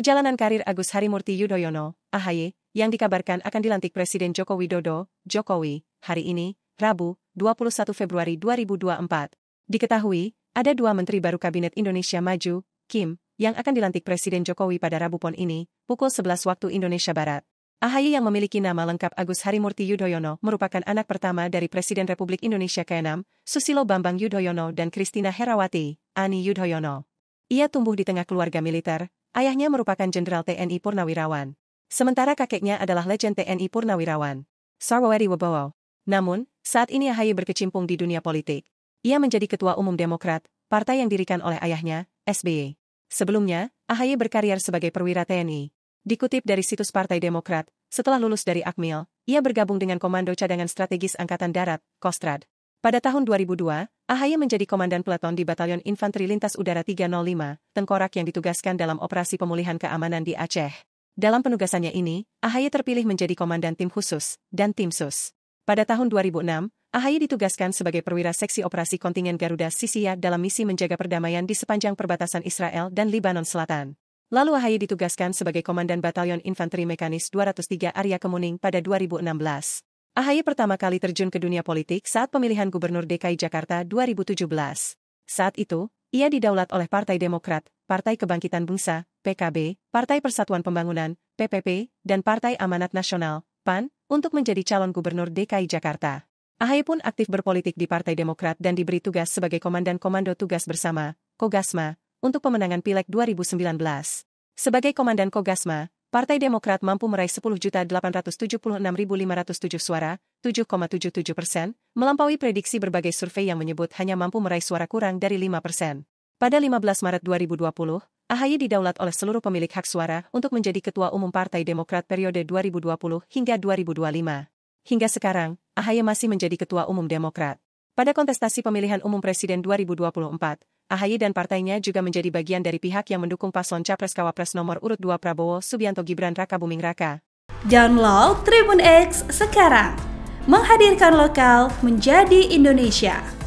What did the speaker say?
Perjalanan karir Agus Harimurti Yudhoyono, AHY, yang dikabarkan akan dilantik Presiden Joko Widodo, Jokowi, hari ini, Rabu, 21 Februari 2024. Diketahui, ada dua menteri baru Kabinet Indonesia Maju, Kim, yang akan dilantik Presiden Jokowi pada Rabu pon ini, pukul 11 waktu Indonesia Barat. AHY yang memiliki nama lengkap Agus Harimurti Yudhoyono merupakan anak pertama dari Presiden Republik Indonesia ke-6, Susilo Bambang Yudhoyono dan Kristina Herawati, Ani Yudhoyono. Ia tumbuh di tengah keluarga militer, Ayahnya merupakan Jenderal TNI Purnawirawan. Sementara kakeknya adalah legend TNI Purnawirawan, Sarwadi Wibowo. Namun, saat ini Ahaye berkecimpung di dunia politik. Ia menjadi Ketua Umum Demokrat, partai yang dirikan oleh ayahnya, SBY. Sebelumnya, Ahaye berkarier sebagai perwira TNI. Dikutip dari situs Partai Demokrat, setelah lulus dari Akmil, ia bergabung dengan Komando Cadangan Strategis Angkatan Darat, Kostrad. Pada tahun 2002, AHY menjadi komandan peleton di Batalion Infanteri Lintas Udara 305, Tengkorak yang ditugaskan dalam operasi pemulihan keamanan di Aceh. Dalam penugasannya ini, AHY terpilih menjadi komandan tim khusus dan tim sus. Pada tahun 2006, AHY ditugaskan sebagai perwira seksi operasi kontingen Garuda Sisia dalam misi menjaga perdamaian di sepanjang perbatasan Israel dan Libanon Selatan. Lalu AHY ditugaskan sebagai komandan Batalion Infanteri Mekanis 203 Arya Kemuning pada 2016. AHY pertama kali terjun ke dunia politik saat pemilihan Gubernur DKI Jakarta 2017. Saat itu, ia didaulat oleh Partai Demokrat, Partai Kebangkitan Bangsa (PKB), Partai Persatuan Pembangunan (PPP), dan Partai Amanat Nasional (PAN) untuk menjadi calon Gubernur DKI Jakarta. AHY pun aktif berpolitik di Partai Demokrat dan diberi tugas sebagai Komandan Komando Tugas Bersama (Kogasma) untuk pemenangan pilek 2019. Sebagai Komandan Kogasma, Partai Demokrat mampu meraih 10.876.507 suara, 7,77 persen, melampaui prediksi berbagai survei yang menyebut hanya mampu meraih suara kurang dari 5 persen. Pada 15 Maret 2020, AHY didaulat oleh seluruh pemilik hak suara untuk menjadi Ketua Umum Partai Demokrat periode 2020 hingga 2025. Hingga sekarang, AHY masih menjadi Ketua Umum Demokrat. Pada kontestasi pemilihan umum Presiden 2024, AHY dan partainya juga menjadi bagian dari pihak yang mendukung paslon Capres-Cawapres nomor urut 2 Prabowo Subianto Gibran Raka Buming Raka. Download Tribun X sekarang, menghadirkan lokal menjadi Indonesia.